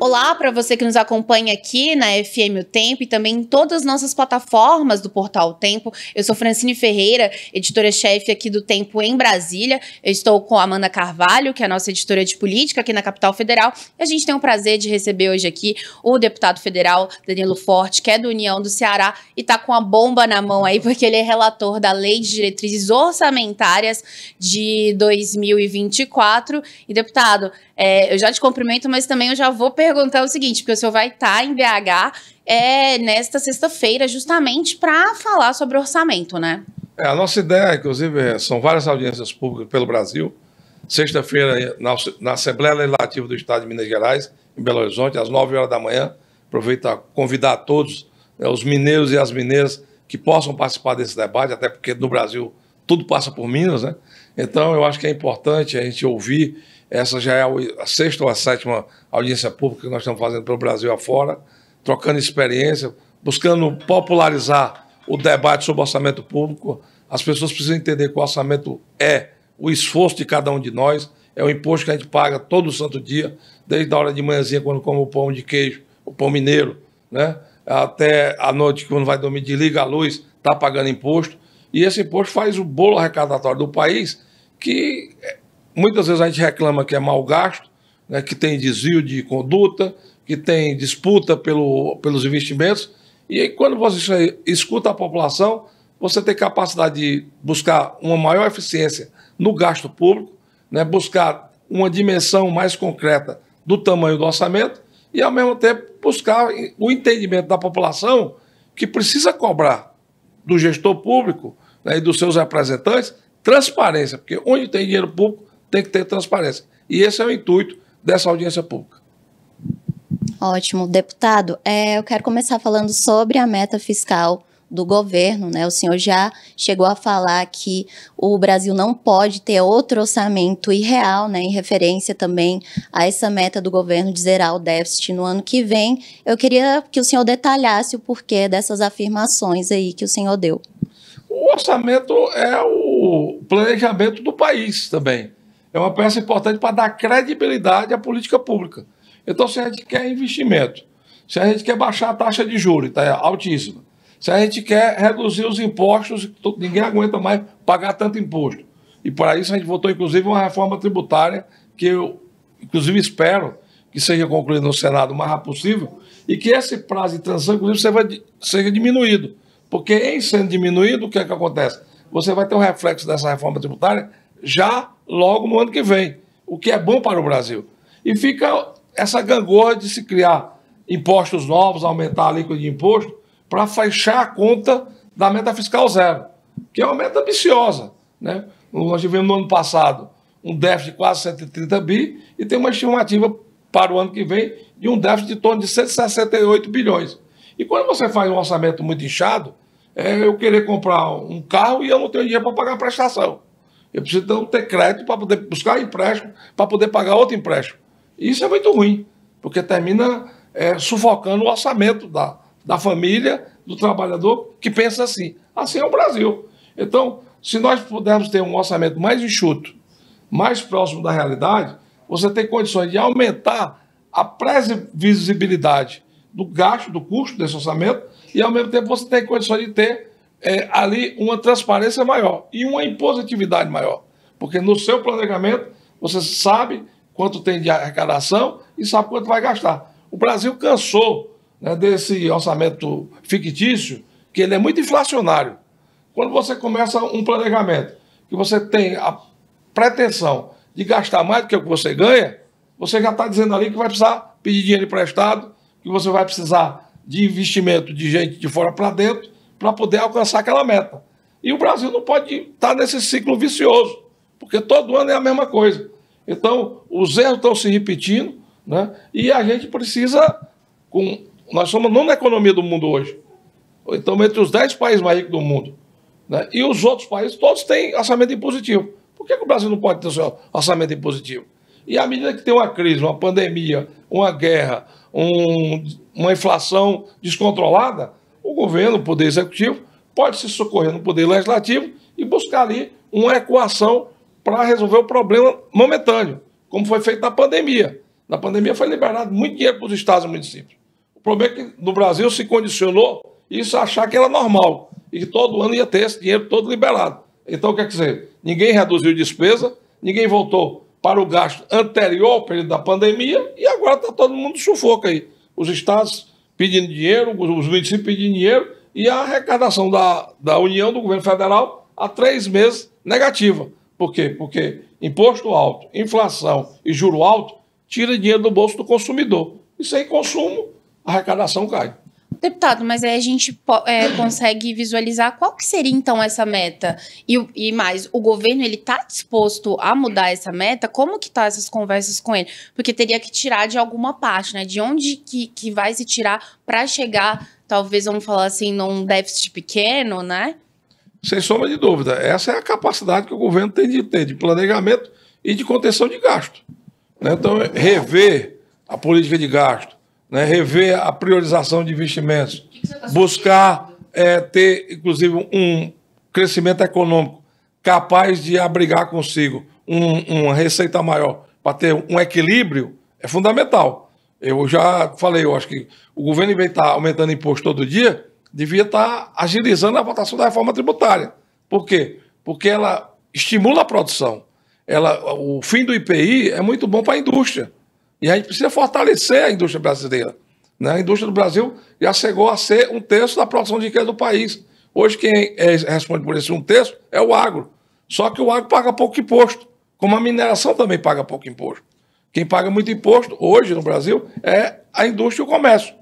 Olá para você que nos acompanha aqui na FM O Tempo e também em todas as nossas plataformas do portal O Tempo. Eu sou Francine Ferreira, editora-chefe aqui do Tempo em Brasília. Eu estou com a Amanda Carvalho, que é a nossa editora de política aqui na capital federal. E a gente tem o prazer de receber hoje aqui o deputado federal Danilo Forte, que é do União do Ceará e está com a bomba na mão aí porque ele é relator da Lei de Diretrizes Orçamentárias de 2024. E deputado, é, eu já te cumprimento, mas também eu já vou perguntar perguntar o seguinte, porque o senhor vai estar tá em BH é, nesta sexta-feira, justamente para falar sobre orçamento, né? É, a nossa ideia, inclusive, é, são várias audiências públicas pelo Brasil. Sexta-feira, na, na Assembleia Legislativa do Estado de Minas Gerais, em Belo Horizonte, às 9 horas da manhã. Aproveitar convidar todos, né, os mineiros e as mineiras, que possam participar desse debate, até porque no Brasil tudo passa por Minas, né? Então, eu acho que é importante a gente ouvir essa já é a sexta ou a sétima audiência pública que nós estamos fazendo pelo Brasil afora, trocando experiência, buscando popularizar o debate sobre orçamento público. As pessoas precisam entender que o orçamento é o esforço de cada um de nós, é o imposto que a gente paga todo santo dia, desde a hora de manhãzinha, quando come o pão de queijo, o pão mineiro, né? até a noite, quando vai dormir, desliga a luz, está pagando imposto. E esse imposto faz o bolo arrecadatório do país, que Muitas vezes a gente reclama que é mal gasto, né, que tem desvio de conduta, que tem disputa pelo, pelos investimentos. E aí, quando você escuta a população, você tem capacidade de buscar uma maior eficiência no gasto público, né, buscar uma dimensão mais concreta do tamanho do orçamento e, ao mesmo tempo, buscar o entendimento da população que precisa cobrar do gestor público né, e dos seus representantes transparência, porque onde tem dinheiro público tem que ter transparência. E esse é o intuito dessa audiência pública. Ótimo, deputado. É, eu quero começar falando sobre a meta fiscal do governo, né? O senhor já chegou a falar que o Brasil não pode ter outro orçamento irreal, né? Em referência também a essa meta do governo de zerar o déficit no ano que vem. Eu queria que o senhor detalhasse o porquê dessas afirmações aí que o senhor deu. O orçamento é o planejamento do país também. É uma peça importante para dar credibilidade à política pública. Então, se a gente quer investimento, se a gente quer baixar a taxa de juros, está altíssima, se a gente quer reduzir os impostos, ninguém aguenta mais pagar tanto imposto. E para isso a gente votou, inclusive, uma reforma tributária que eu, inclusive, espero que seja concluída no Senado o mais rápido possível e que esse prazo de transição, inclusive, seja diminuído. Porque em sendo diminuído, o que é que acontece? Você vai ter um reflexo dessa reforma tributária já logo no ano que vem, o que é bom para o Brasil. E fica essa gangorra de se criar impostos novos, aumentar a alíquota de imposto, para fechar a conta da meta fiscal zero, que é uma meta ambiciosa. Né? Nós tivemos no ano passado um déficit de quase 130 bi e tem uma estimativa para o ano que vem de um déficit de torno de 168 bilhões. E quando você faz um orçamento muito inchado, é eu querer comprar um carro e eu não tenho dinheiro para pagar a prestação. Eu preciso então ter crédito para poder buscar empréstimo, para poder pagar outro empréstimo. Isso é muito ruim, porque termina é, sufocando o orçamento da, da família, do trabalhador que pensa assim. Assim é o Brasil. Então, se nós pudermos ter um orçamento mais enxuto, mais próximo da realidade, você tem condições de aumentar a previsibilidade do gasto, do custo desse orçamento, e ao mesmo tempo você tem condições de ter é, ali uma transparência maior e uma impositividade maior. Porque no seu planejamento você sabe quanto tem de arrecadação e sabe quanto vai gastar. O Brasil cansou né, desse orçamento fictício, que ele é muito inflacionário. Quando você começa um planejamento que você tem a pretensão de gastar mais do que o que você ganha, você já está dizendo ali que vai precisar pedir dinheiro emprestado, que você vai precisar de investimento de gente de fora para dentro, para poder alcançar aquela meta. E o Brasil não pode estar tá nesse ciclo vicioso, porque todo ano é a mesma coisa. Então, os erros estão se repetindo, né? e a gente precisa. Com, nós somos não na economia do mundo hoje. Então, entre os 10 países mais ricos do mundo. Né? E os outros países, todos têm orçamento impositivo. Por que, que o Brasil não pode ter seu orçamento impositivo? E à medida que tem uma crise, uma pandemia, uma guerra, um, uma inflação descontrolada, governo, o Poder Executivo, pode se socorrer no Poder Legislativo e buscar ali uma equação para resolver o problema momentâneo, como foi feito na pandemia. Na pandemia foi liberado muito dinheiro para os estados e municípios. O problema é que no Brasil se condicionou isso a achar que era normal e que todo ano ia ter esse dinheiro todo liberado. Então, quer dizer, é ninguém reduziu despesa, ninguém voltou para o gasto anterior ao período da pandemia e agora está todo mundo sufoca aí. Os estados pedindo dinheiro, os municípios pedindo dinheiro, e a arrecadação da, da União, do governo federal, há três meses negativa. Por quê? Porque imposto alto, inflação e juro alto tira dinheiro do bolso do consumidor. E sem consumo, a arrecadação cai. Deputado, mas aí a gente é, consegue visualizar qual que seria então essa meta e, e mais, o governo ele está disposto a mudar essa meta? Como que tá essas conversas com ele? Porque teria que tirar de alguma parte, né? De onde que, que vai se tirar para chegar, talvez vamos falar assim, num déficit pequeno, né? Sem sombra de dúvida, essa é a capacidade que o governo tem de ter de planejamento e de contenção de gasto. Né? Então, rever a política de gasto né, rever a priorização de investimentos, tá buscar é, ter, inclusive, um crescimento econômico capaz de abrigar consigo um, uma receita maior para ter um equilíbrio é fundamental. Eu já falei, eu acho que o governo, em vez de estar tá aumentando imposto todo dia, devia estar tá agilizando a votação da reforma tributária. Por quê? Porque ela estimula a produção. Ela, o fim do IPI é muito bom para a indústria. E a gente precisa fortalecer a indústria brasileira. Né? A indústria do Brasil já chegou a ser um terço da produção de riqueza do país. Hoje, quem é, responde por esse um terço é o agro. Só que o agro paga pouco imposto, como a mineração também paga pouco imposto. Quem paga muito imposto hoje no Brasil é a indústria e o comércio.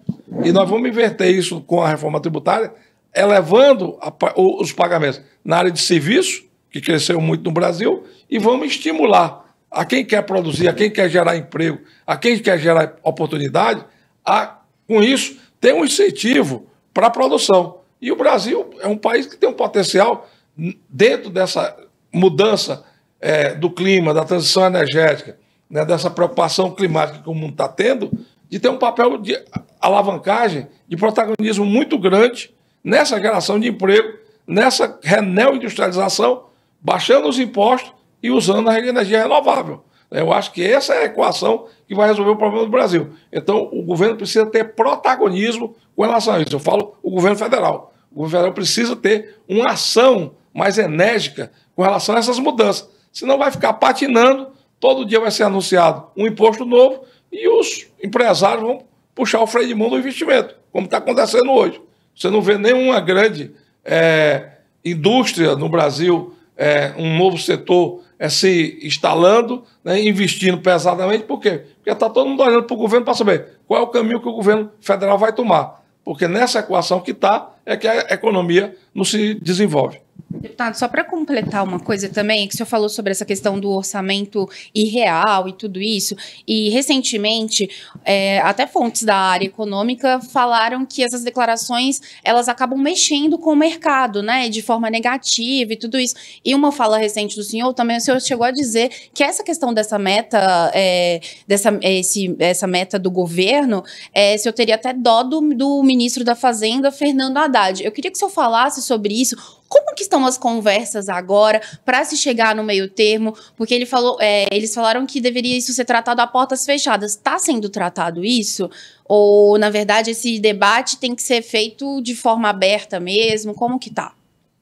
E nós vamos inverter isso com a reforma tributária, elevando a, os pagamentos na área de serviço, que cresceu muito no Brasil, e vamos estimular a quem quer produzir, a quem quer gerar emprego, a quem quer gerar oportunidade, a, com isso tem um incentivo para a produção. E o Brasil é um país que tem um potencial dentro dessa mudança é, do clima, da transição energética, né, dessa preocupação climática que o mundo está tendo, de ter um papel de alavancagem, de protagonismo muito grande nessa geração de emprego, nessa industrialização, baixando os impostos e usando a energia renovável. Né? Eu acho que essa é a equação que vai resolver o problema do Brasil. Então, o governo precisa ter protagonismo com relação a isso. Eu falo o governo federal. O governo federal precisa ter uma ação mais enérgica com relação a essas mudanças. Senão vai ficar patinando, todo dia vai ser anunciado um imposto novo e os empresários vão puxar o freio de mão do investimento, como está acontecendo hoje. Você não vê nenhuma grande é, indústria no Brasil, é, um novo setor é, se instalando, né, investindo pesadamente, por quê? Porque está todo mundo olhando para o governo para saber qual é o caminho que o governo federal vai tomar. Porque nessa equação que está é que a economia não se desenvolve. Deputado, só para completar uma coisa também, que o senhor falou sobre essa questão do orçamento irreal e tudo isso, e recentemente é, até fontes da área econômica falaram que essas declarações elas acabam mexendo com o mercado, né, de forma negativa e tudo isso. E uma fala recente do senhor também, o senhor chegou a dizer que essa questão dessa meta, é, dessa esse, essa meta do governo, é, se eu teria até dó do, do ministro da Fazenda, Fernando Haddad. Eu queria que o senhor falasse sobre isso como que estão as conversas agora para se chegar no meio termo? Porque ele falou, é, eles falaram que deveria isso ser tratado a portas fechadas. Está sendo tratado isso? Ou, na verdade, esse debate tem que ser feito de forma aberta mesmo? Como que tá?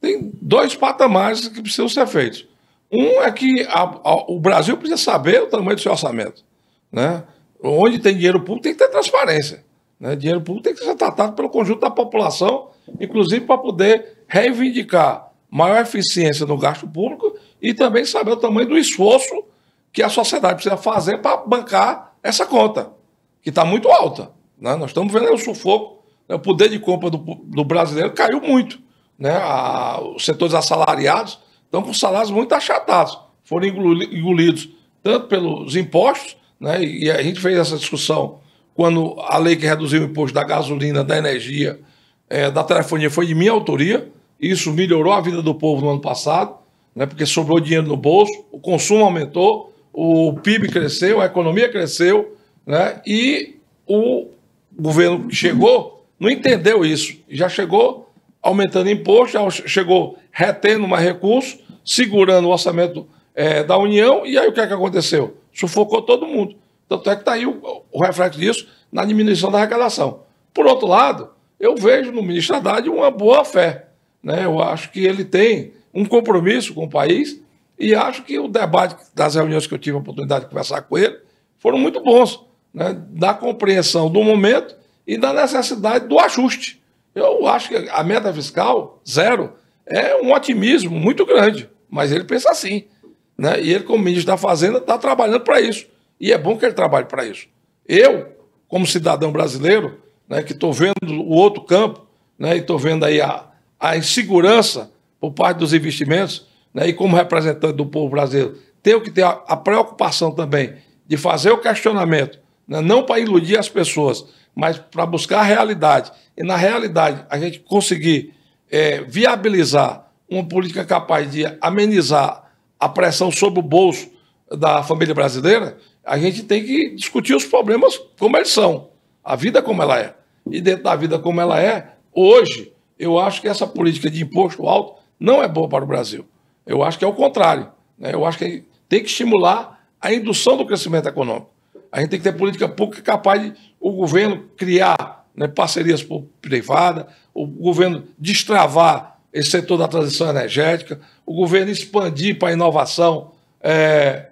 Tem dois patamares que precisam ser feitos. Um é que a, a, o Brasil precisa saber o tamanho do seu orçamento. Né? Onde tem dinheiro público tem que ter transparência. Né? Dinheiro público tem que ser tratado pelo conjunto da população inclusive para poder reivindicar maior eficiência no gasto público e também saber o tamanho do esforço que a sociedade precisa fazer para bancar essa conta, que está muito alta. Né? Nós estamos vendo o sufoco, né? o poder de compra do, do brasileiro caiu muito. Né? A, os setores assalariados estão com salários muito achatados, foram engolidos tanto pelos impostos, né? e a gente fez essa discussão quando a lei que reduziu o imposto da gasolina, da energia é, da telefonia foi de minha autoria. Isso melhorou a vida do povo no ano passado, né, porque sobrou dinheiro no bolso, o consumo aumentou, o PIB cresceu, a economia cresceu, né, e o governo que chegou não entendeu isso. Já chegou aumentando imposto, já chegou retendo mais recursos, segurando o orçamento é, da União, e aí o que é que aconteceu? Sufocou todo mundo. Tanto é que está aí o, o reflexo disso na diminuição da arrecadação. Por outro lado, eu vejo no ministro Haddad uma boa fé. Né? Eu acho que ele tem um compromisso com o país e acho que o debate das reuniões que eu tive a oportunidade de conversar com ele foram muito bons, né? da compreensão do momento e da necessidade do ajuste. Eu acho que a meta fiscal zero é um otimismo muito grande, mas ele pensa assim. Né? E ele, como ministro da Fazenda, está trabalhando para isso. E é bom que ele trabalhe para isso. Eu, como cidadão brasileiro, né, que estou vendo o outro campo, né, e estou vendo aí a, a insegurança por parte dos investimentos, né, e como representante do povo brasileiro, tenho que ter a, a preocupação também de fazer o questionamento, né, não para iludir as pessoas, mas para buscar a realidade. E na realidade, a gente conseguir é, viabilizar uma política capaz de amenizar a pressão sobre o bolso da família brasileira, a gente tem que discutir os problemas como eles são a vida como ela é. E dentro da vida como ela é, hoje, eu acho que essa política de imposto alto não é boa para o Brasil. Eu acho que é o contrário. Né? Eu acho que tem que estimular a indução do crescimento econômico. A gente tem que ter política pública capaz de o governo criar né, parcerias privadas, o governo destravar esse setor da transição energética, o governo expandir para a inovação é,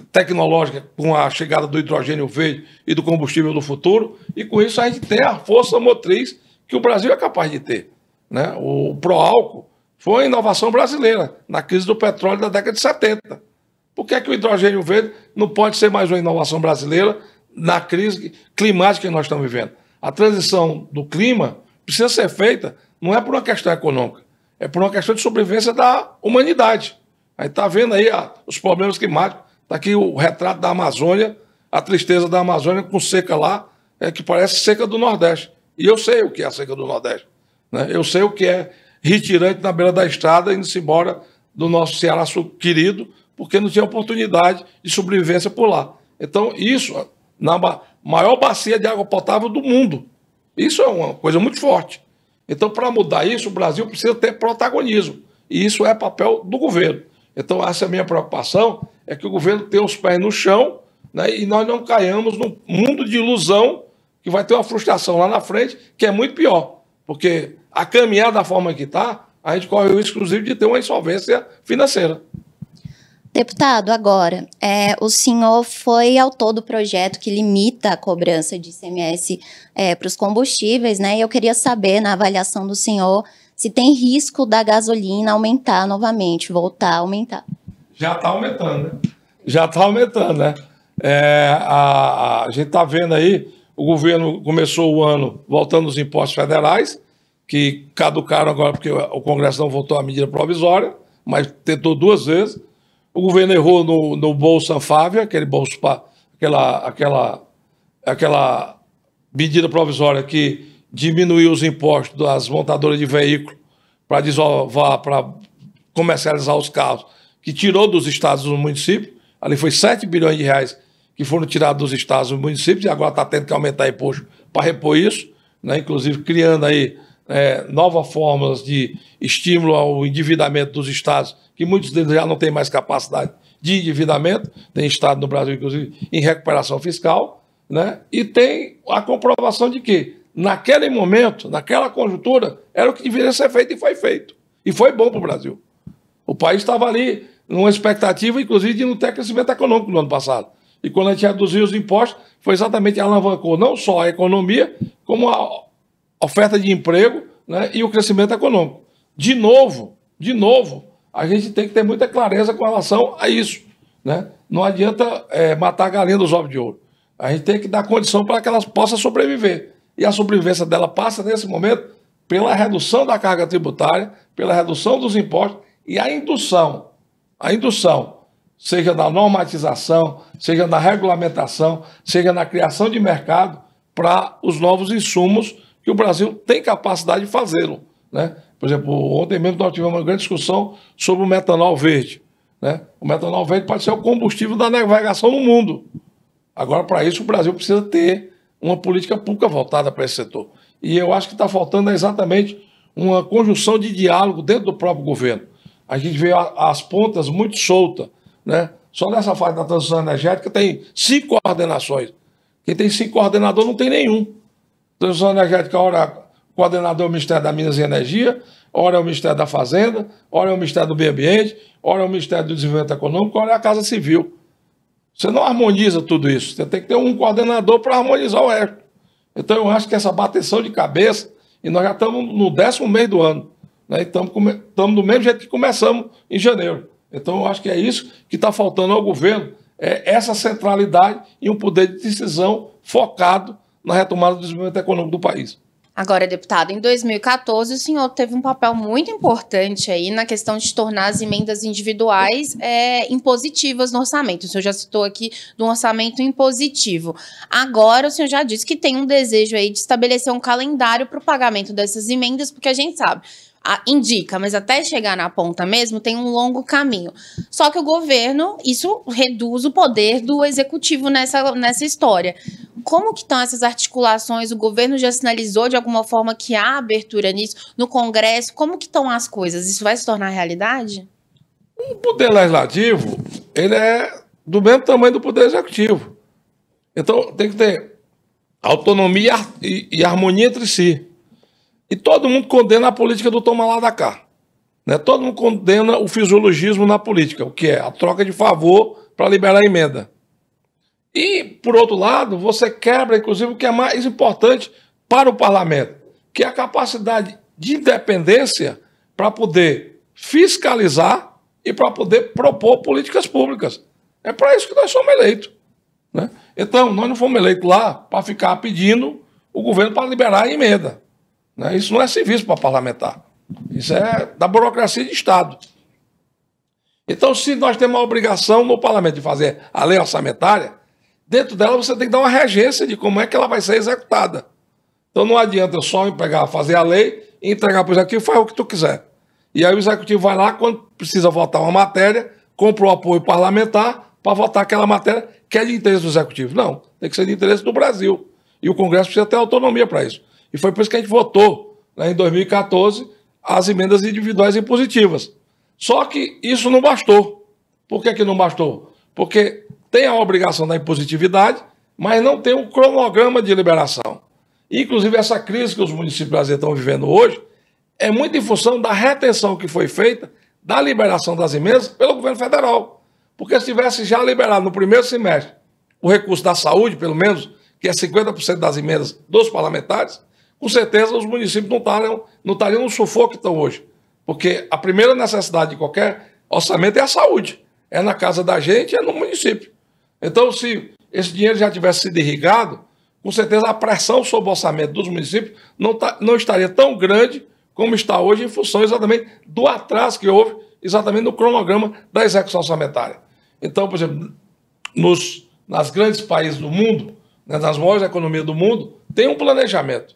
tecnológica com a chegada do hidrogênio verde e do combustível do futuro, e com isso a gente tem a força motriz que o Brasil é capaz de ter. Né? O pro álcool foi a inovação brasileira na crise do petróleo da década de 70. Por que, é que o hidrogênio verde não pode ser mais uma inovação brasileira na crise climática que nós estamos vivendo? A transição do clima precisa ser feita não é por uma questão econômica, é por uma questão de sobrevivência da humanidade. A gente está vendo aí ah, os problemas climáticos Está aqui o retrato da Amazônia, a tristeza da Amazônia com seca lá, é que parece seca do Nordeste. E eu sei o que é a seca do Nordeste. Né? Eu sei o que é retirante na beira da estrada, indo-se embora do nosso Ceará querido, porque não tinha oportunidade de sobrevivência por lá. Então, isso, na maior bacia de água potável do mundo. Isso é uma coisa muito forte. Então, para mudar isso, o Brasil precisa ter protagonismo. E isso é papel do governo. Então, essa é a minha preocupação é que o governo tenha os pés no chão né, e nós não caiamos num mundo de ilusão que vai ter uma frustração lá na frente, que é muito pior. Porque a caminhar da forma que está, a gente corre o risco, de ter uma insolvência financeira. Deputado, agora, é, o senhor foi autor do projeto que limita a cobrança de ICMS é, para os combustíveis, né? E eu queria saber, na avaliação do senhor, se tem risco da gasolina aumentar novamente, voltar a aumentar já está aumentando, né? Já está aumentando, né? É, a, a, gente está vendo aí, o governo começou o ano voltando os impostos federais, que caducaram agora porque o Congresso não votou a medida provisória, mas tentou duas vezes. O governo errou no, no Bolsa Anfávia, aquele bolso, aquela, aquela, aquela medida provisória que diminuiu os impostos das montadoras de veículo para desovar, para comercializar os carros que tirou dos estados o município, ali foi 7 bilhões de reais que foram tirados dos estados e municípios, e agora está tendo que aumentar imposto para repor isso, né? inclusive criando aí é, novas formas de estímulo ao endividamento dos estados, que muitos deles já não têm mais capacidade de endividamento, tem estado no Brasil, inclusive, em recuperação fiscal, né? e tem a comprovação de que, naquele momento, naquela conjuntura, era o que deveria ser feito e foi feito. E foi bom para o Brasil. O país estava ali numa expectativa, inclusive, de não ter crescimento econômico no ano passado. E quando a gente reduziu os impostos, foi exatamente alavancou não só a economia, como a oferta de emprego né, e o crescimento econômico. De novo, de novo, a gente tem que ter muita clareza com relação a isso. Né? Não adianta é, matar a galinha dos ovos de ouro. A gente tem que dar condição para que ela possa sobreviver. E a sobrevivência dela passa, nesse momento, pela redução da carga tributária, pela redução dos impostos e a indução a indução, seja na normatização, seja na regulamentação, seja na criação de mercado para os novos insumos que o Brasil tem capacidade de fazê-lo. Né? Por exemplo, ontem mesmo nós tivemos uma grande discussão sobre o metanol verde. Né? O metanol verde pode ser o combustível da navegação no mundo. Agora, para isso, o Brasil precisa ter uma política pública voltada para esse setor. E eu acho que está faltando exatamente uma conjunção de diálogo dentro do próprio governo a gente vê as pontas muito soltas. Né? Só nessa fase da transição energética tem cinco coordenações. Quem tem cinco coordenador não tem nenhum. Transição energética, ora coordenador é o Ministério da Minas e Energia, ora é o Ministério da Fazenda, ora é o Ministério do Meio Ambiente, ora é o Ministério do Desenvolvimento Econômico, ora é a Casa Civil. Você não harmoniza tudo isso. Você tem que ter um coordenador para harmonizar o resto. Então eu acho que essa bateção de cabeça, e nós já estamos no décimo mês do ano, né? Estamos do mesmo jeito que começamos em janeiro. Então, eu acho que é isso que está faltando ao governo, é essa centralidade e um poder de decisão focado na retomada do desenvolvimento econômico do país. Agora, deputado, em 2014 o senhor teve um papel muito importante aí na questão de tornar as emendas individuais é, impositivas no orçamento. O senhor já citou aqui do orçamento impositivo. Agora o senhor já disse que tem um desejo aí de estabelecer um calendário para o pagamento dessas emendas, porque a gente sabe, indica, mas até chegar na ponta mesmo tem um longo caminho. Só que o governo, isso reduz o poder do executivo nessa, nessa história. Como que estão essas articulações? O governo já sinalizou de alguma forma que há abertura nisso no Congresso? Como que estão as coisas? Isso vai se tornar realidade? O poder legislativo, ele é do mesmo tamanho do poder executivo. Então, tem que ter autonomia e harmonia entre si. E todo mundo condena a política do toma lá da cá. Né? Todo mundo condena o fisiologismo na política, o que é a troca de favor para liberar a emenda. E, por outro lado, você quebra, inclusive, o que é mais importante para o parlamento, que é a capacidade de independência para poder fiscalizar e para poder propor políticas públicas. É para isso que nós somos eleitos. Né? Então, nós não fomos eleitos lá para ficar pedindo o governo para liberar a emenda. Né? Isso não é serviço para parlamentar. Isso é da burocracia de Estado. Então, se nós temos uma obrigação no parlamento de fazer a lei orçamentária, dentro dela você tem que dar uma regência de como é que ela vai ser executada. Então não adianta só pegar, fazer a lei, entregar para o executivo, faz o que tu quiser. E aí o executivo vai lá, quando precisa votar uma matéria, compra o apoio parlamentar para votar aquela matéria que é de interesse do executivo. Não, tem que ser de interesse do Brasil. E o Congresso precisa ter autonomia para isso. E foi por isso que a gente votou, né, em 2014, as emendas individuais impositivas. Só que isso não bastou. Por que, que não bastou? Porque tem a obrigação da impositividade, mas não tem um cronograma de liberação. Inclusive, essa crise que os municípios brasileiros estão vivendo hoje é muito em função da retenção que foi feita da liberação das emendas pelo governo federal. Porque se tivesse já liberado no primeiro semestre o recurso da saúde, pelo menos, que é 50% das emendas dos parlamentares, com certeza os municípios não estariam, não estariam no sufoco que estão hoje. Porque a primeira necessidade de qualquer orçamento é a saúde. É na casa da gente, é no município. Então, se esse dinheiro já tivesse sido irrigado, com certeza a pressão sobre o orçamento dos municípios não, tá, não estaria tão grande como está hoje, em função exatamente do atraso que houve, exatamente no cronograma da execução orçamentária. Então, por exemplo, nos nas grandes países do mundo, né, nas maiores economias do mundo, tem um planejamento.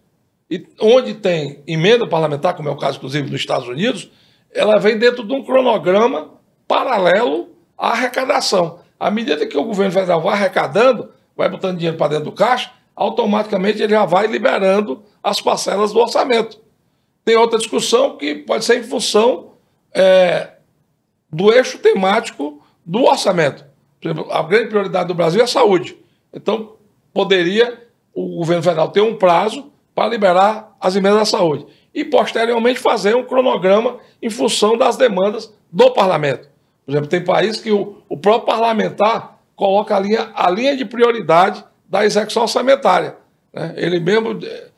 E onde tem emenda parlamentar, como é o caso, inclusive, nos Estados Unidos, ela vem dentro de um cronograma paralelo à arrecadação. À medida que o governo federal vai arrecadando, vai botando dinheiro para dentro do caixa, automaticamente ele já vai liberando as parcelas do orçamento. Tem outra discussão que pode ser em função é, do eixo temático do orçamento. Por exemplo, a grande prioridade do Brasil é a saúde. Então, poderia o governo federal ter um prazo para liberar as emendas da saúde. E, posteriormente, fazer um cronograma em função das demandas do parlamento. Por exemplo, tem países que o, o próprio parlamentar coloca a linha, a linha de prioridade da execução orçamentária. Né? Ele mesmo, é, eh,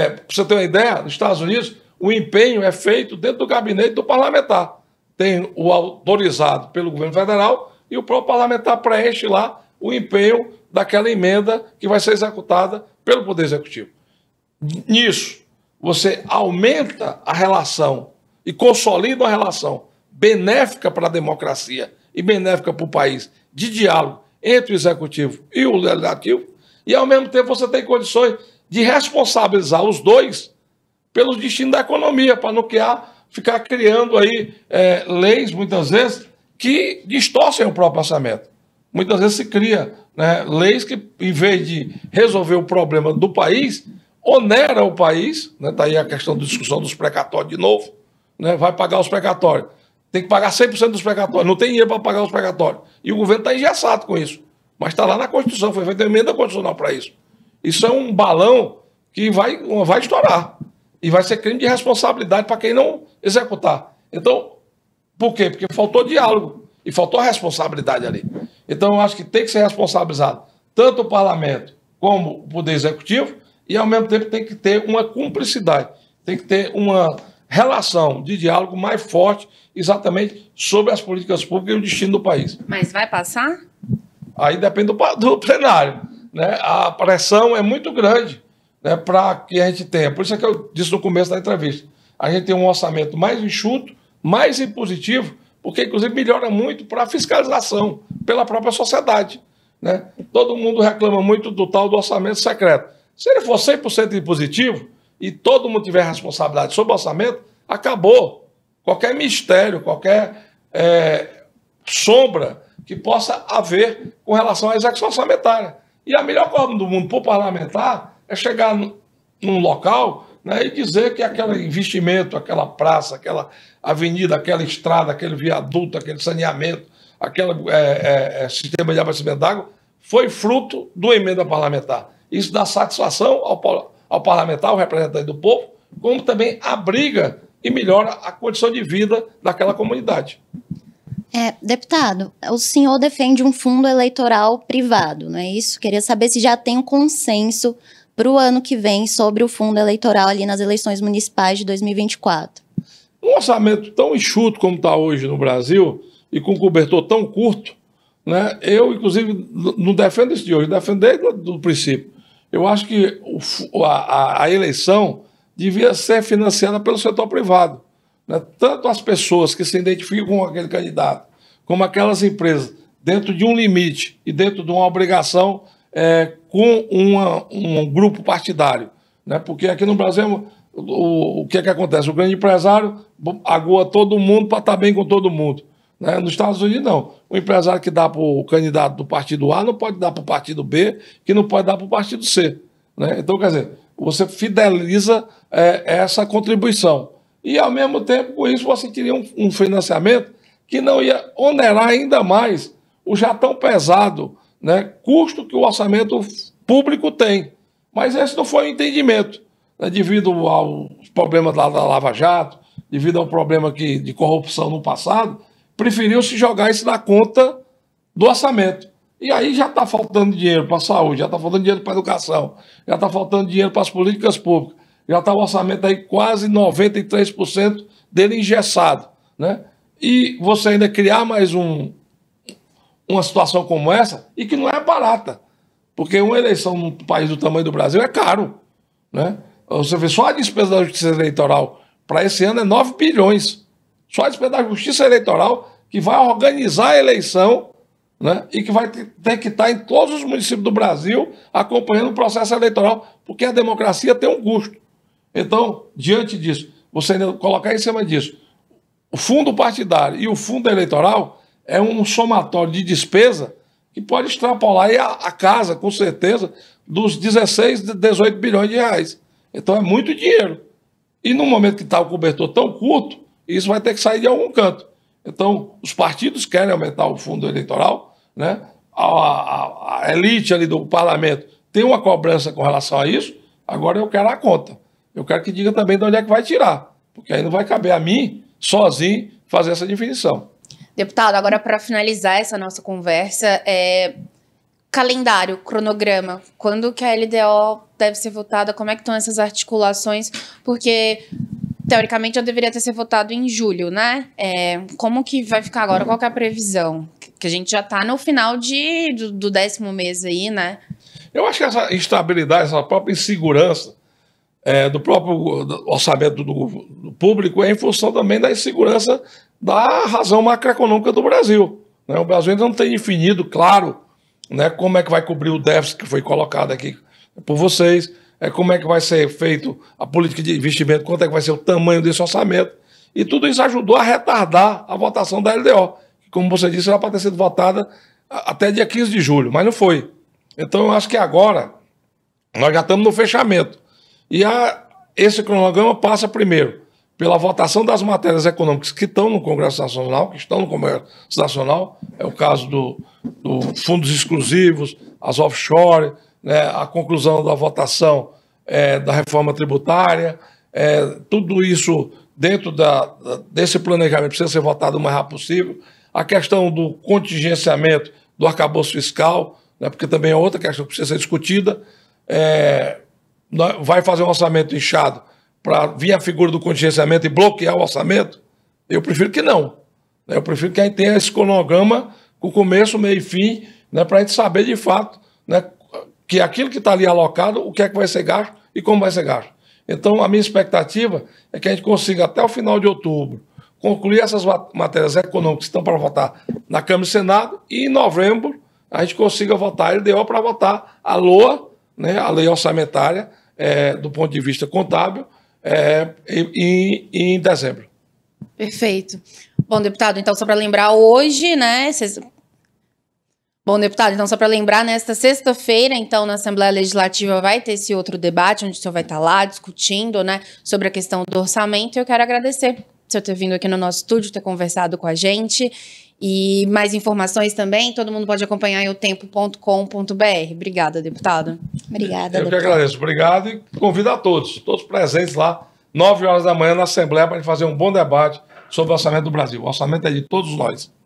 eh, para você ter uma ideia, nos Estados Unidos, o empenho é feito dentro do gabinete do parlamentar. Tem o autorizado pelo governo federal e o próprio parlamentar preenche lá o empenho daquela emenda que vai ser executada pelo Poder Executivo. Nisso, você aumenta a relação e consolida a relação benéfica para a democracia e benéfica para o país de diálogo entre o executivo e o legislativo, e ao mesmo tempo você tem condições de responsabilizar os dois pelo destino da economia, para não criar, ficar criando aí é, leis, muitas vezes, que distorcem o próprio orçamento. Muitas vezes se cria né, leis que, em vez de resolver o problema do país, onera o país, né? daí tá a questão da discussão dos precatórios de novo, né? vai pagar os precatórios. Tem que pagar 100% dos precatórios, não tem dinheiro para pagar os precatórios. E o governo está engessado com isso. Mas está lá na Constituição, foi feita emenda constitucional para isso. Isso é um balão que vai, vai estourar. E vai ser crime de responsabilidade para quem não executar. Então, por quê? Porque faltou diálogo e faltou responsabilidade ali. Então, eu acho que tem que ser responsabilizado tanto o parlamento como o poder executivo e ao mesmo tempo tem que ter uma cumplicidade, tem que ter uma relação de diálogo mais forte exatamente sobre as políticas públicas e o destino do país. Mas vai passar? Aí depende do, do plenário. Né? A pressão é muito grande né, para que a gente tenha. Por isso é que eu disse no começo da entrevista. A gente tem um orçamento mais enxuto, mais impositivo, porque inclusive melhora muito para a fiscalização pela própria sociedade. Né? Todo mundo reclama muito do tal do orçamento secreto. Se ele for 100% impositivo e todo mundo tiver responsabilidade sobre o orçamento, acabou. Qualquer mistério, qualquer é, sombra que possa haver com relação à execução orçamentária. E a melhor forma do mundo para o parlamentar é chegar num local né, e dizer que aquele investimento, aquela praça, aquela avenida, aquela estrada, aquele viaduto, aquele saneamento, aquele é, é, é, sistema de abastecimento d'água foi fruto do emenda parlamentar. Isso dá satisfação ao, ao parlamentar, ao representante do povo, como também abriga e melhora a condição de vida daquela comunidade. É, deputado, o senhor defende um fundo eleitoral privado, não é isso? Queria saber se já tem um consenso para o ano que vem sobre o fundo eleitoral ali nas eleições municipais de 2024. Um orçamento tão enxuto como está hoje no Brasil e com cobertor tão curto, né? eu, inclusive, não defendo isso de hoje, defendo desde o princípio. Eu acho que o, a, a, eleição devia ser financiada pelo setor privado. Né? Tanto as pessoas que se identificam com aquele candidato, como aquelas empresas, dentro de um limite e dentro de uma obrigação é, com uma, um grupo partidário. Né? Porque aqui no Brasil, o, o que é que acontece? O grande empresário agoa todo mundo para estar bem com todo mundo. Né? Nos Estados Unidos, não. O empresário que dá para o candidato do partido A não pode dar para o partido B, que não pode dar para o partido C. Né? Então, quer dizer, você fideliza é, essa contribuição. E, ao mesmo tempo, com isso, você teria um, um financiamento que não ia onerar ainda mais o já tão pesado né, custo que o orçamento público tem. Mas esse não foi o entendimento, né, devido aos problemas lá da Lava Jato, devido a um problema que, de corrupção no passado, preferiu se jogar isso na conta do orçamento. E aí já está faltando dinheiro para a saúde, já está faltando dinheiro para a educação, já está faltando dinheiro para as políticas públicas, já está o orçamento aí quase 93% dele engessado. Né? E você ainda criar mais um, uma situação como essa, e que não é barata, porque uma eleição num país do tamanho do Brasil é caro. Né? Você vê só a despesa da justiça eleitoral para esse ano é 9 bilhões. Só isso da Justiça Eleitoral que vai organizar a eleição né, e que vai ter que estar em todos os municípios do Brasil acompanhando o processo eleitoral, porque a democracia tem um custo. Então, diante disso, você colocar em cima disso, o fundo partidário e o fundo eleitoral é um somatório de despesa que pode extrapolar a, a casa, com certeza, dos 16, 18 bilhões de reais. Então é muito dinheiro. E no momento que está o cobertor tão curto, isso vai ter que sair de algum canto. Então, os partidos querem aumentar o fundo eleitoral, né? a, a, a elite ali do parlamento tem uma cobrança com relação a isso, agora eu quero a conta. Eu quero que diga também de onde é que vai tirar, porque aí não vai caber a mim, sozinho, fazer essa definição. Deputado, agora para finalizar essa nossa conversa, é... calendário, cronograma, quando que a LDO deve ser votada, como é que estão essas articulações, porque Teoricamente eu deveria ter sido votado em julho, né? É, como que vai ficar agora? Qual é a previsão? Que a gente já tá no final de, do, do décimo mês aí, né? Eu acho que essa instabilidade, essa própria insegurança é, do próprio orçamento do, do, público é em função também da insegurança da razão macroeconômica do Brasil. Né? O Brasil ainda não tem definido, claro, né, como é que vai cobrir o déficit que foi colocado aqui por vocês é como é que vai ser feito a política de investimento, quanto é que vai ser o tamanho desse orçamento. E tudo isso ajudou a retardar a votação da LDO, que, como você disse, era para ter sido votada até dia 15 de julho, mas não foi. Então eu acho que agora nós já estamos no fechamento. E a, esse cronograma passa primeiro pela votação das matérias econômicas que estão no Congresso Nacional, que estão no Congresso Nacional, é o caso dos do fundos exclusivos, as offshore, né, a conclusão da votação é, da reforma tributária, é, tudo isso dentro da, da, desse planejamento precisa ser votado o mais rápido possível. A questão do contingenciamento do arcabouço fiscal, né, porque também é outra questão que precisa ser discutida. É, vai fazer um orçamento inchado para vir a figura do contingenciamento e bloquear o orçamento? Eu prefiro que não. Né? Eu prefiro que a gente tenha esse cronograma com começo, meio e fim, né, para a gente saber de fato né, que aquilo que está ali alocado, o que é que vai ser gasto e como vai ser gasto. Então, a minha expectativa é que a gente consiga, até o final de outubro, concluir essas matérias econômicas que estão para votar na Câmara e Senado e, em novembro, a gente consiga votar a LDO para votar a LOA, né, a lei orçamentária, é, do ponto de vista contábil, é, em, em dezembro. Perfeito. Bom, deputado, então, só para lembrar, hoje, né, Bom, deputado, então só para lembrar, nesta sexta-feira, então, na Assembleia Legislativa vai ter esse outro debate, onde o senhor vai estar tá lá discutindo, né, sobre a questão do orçamento. E eu quero agradecer o senhor ter vindo aqui no nosso estúdio, ter conversado com a gente. E mais informações também, todo mundo pode acompanhar em tempo.com.br. Obrigada, deputado. Obrigada, Eu que agradeço, obrigado e convido a todos, todos presentes lá, 9 horas da manhã na Assembleia, para fazer um bom debate sobre o orçamento do Brasil. O orçamento é de todos nós.